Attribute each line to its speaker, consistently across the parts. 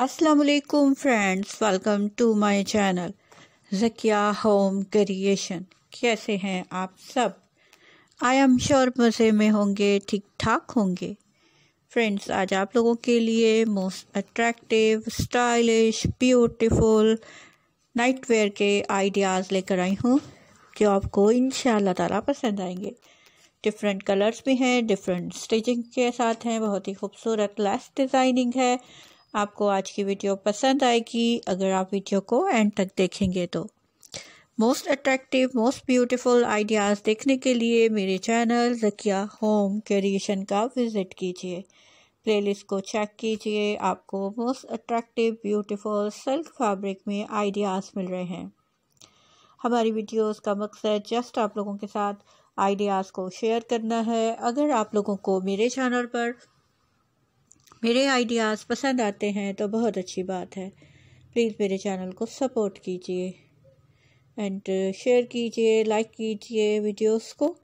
Speaker 1: असलकुम friends welcome to my channel Zakiya home creation कैसे हैं आप सब आई एम श्योर मज़े में होंगे ठीक ठाक होंगे फ्रेंड्स आज आप लोगों के लिए most attractive stylish beautiful night wear के आइडियाज़ लेकर आई हूँ जो आपको इन ताला पसंद आएंगे डिफरेंट कलर्स भी हैं डिफरेंट स्टिचिंग के साथ हैं बहुत ही खूबसूरत लेस डिज़ाइनिंग है आपको आज की वीडियो पसंद आएगी अगर आप वीडियो को एंड तक देखेंगे तो most attractive most beautiful ideas देखने के लिए मेरे चैनल जकिया होम क्रिएशन का विज़िट कीजिए प्लेलिस्ट को चेक कीजिए आपको most attractive beautiful silk fabric में आइडियाज़ मिल रहे हैं हमारी वीडियोस का मकसद जस्ट आप लोगों के साथ आइडियाज़ को शेयर करना है अगर आप लोगों को मेरे चैनल पर मेरे आइडियाज़ पसंद आते हैं तो बहुत अच्छी बात है प्लीज़ मेरे चैनल को सपोर्ट कीजिए एंड शेयर कीजिए लाइक कीजिए वीडियोस को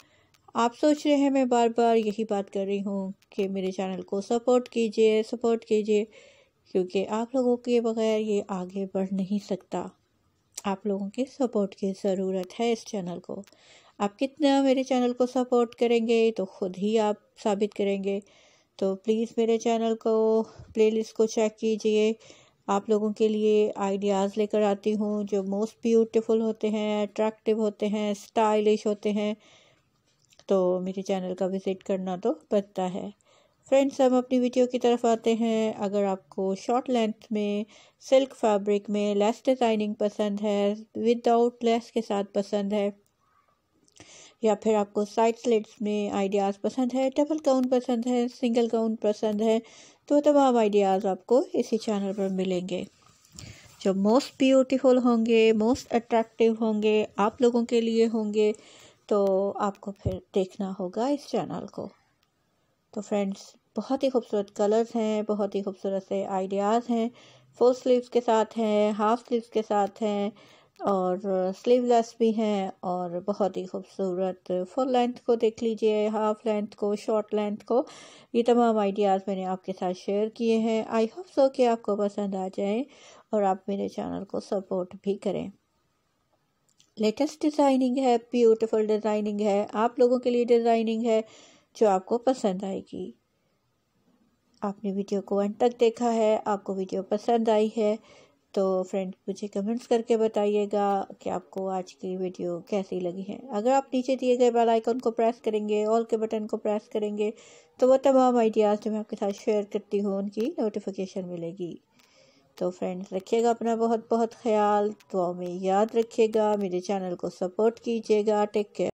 Speaker 1: आप सोच रहे हैं मैं बार बार यही बात कर रही हूँ कि मेरे चैनल को सपोर्ट कीजिए सपोर्ट कीजिए क्योंकि आप लोगों के बगैर ये आगे बढ़ नहीं सकता आप लोगों के सपोर्ट की ज़रूरत है इस चैनल को आप कितना मेरे चैनल को सपोर्ट करेंगे तो ख़ुद ही आप साबित करेंगे तो प्लीज़ मेरे चैनल को प्लेलिस्ट को चेक कीजिए आप लोगों के लिए आइडियाज़ लेकर आती हूँ जो मोस्ट ब्यूटीफुल होते हैं अट्रैक्टिव होते हैं स्टाइलिश होते हैं तो मेरे चैनल का विज़िट करना तो बनता है फ्रेंड्स हम अपनी वीडियो की तरफ आते हैं अगर आपको शॉर्ट लेंथ में सिल्क फैब्रिक में लेस डिज़ाइनिंग पसंद है विदाउट लेस के साथ पसंद है या फिर आपको साइड स्लिट्स में आइडियाज़ पसंद है डबल गाउन पसंद है सिंगल गाउन पसंद है तो तमाम आइडियाज़ आपको इसी चैनल पर मिलेंगे जो मोस्ट ब्यूटीफुल होंगे मोस्ट अट्रैक्टिव होंगे आप लोगों के लिए होंगे तो आपको फिर देखना होगा इस चैनल को तो फ्रेंड्स बहुत ही खूबसूरत कलर्स हैं बहुत ही खूबसूरत से आइडियाज़ हैं फुल स्लीव्स के साथ हैं हाफ स्लीव्स के साथ हैं और स्लीवलेस भी हैं और बहुत ही खूबसूरत फुल लेंथ को देख लीजिए हाफ लेंथ को शॉर्ट लेंथ को ये तमाम आइडियाज़ मैंने आपके साथ शेयर किए हैं आई होप सो कि आपको पसंद आ जाए और आप मेरे चैनल को सपोर्ट भी करें लेटेस्ट डिज़ाइनिंग है ब्यूटीफुल डिज़ाइनिंग है आप लोगों के लिए डिज़ाइनिंग है जो आपको पसंद आएगी आपने वीडियो को अंत तक देखा है आपको वीडियो पसंद आई है तो फ्रेंड मुझे कमेंट्स करके बताइएगा कि आपको आज की वीडियो कैसी लगी है अगर आप नीचे दिए गए बेल आइकन को प्रेस करेंगे ऑल के बटन को प्रेस करेंगे तो वो तमाम आइडियाज़ जो मैं आपके साथ शेयर करती हूँ उनकी नोटिफिकेशन मिलेगी तो फ्रेंड्स रखिएगा अपना बहुत बहुत ख्याल दुआ में याद रखिएगा मेरे चैनल को सपोर्ट कीजिएगा टेक केयर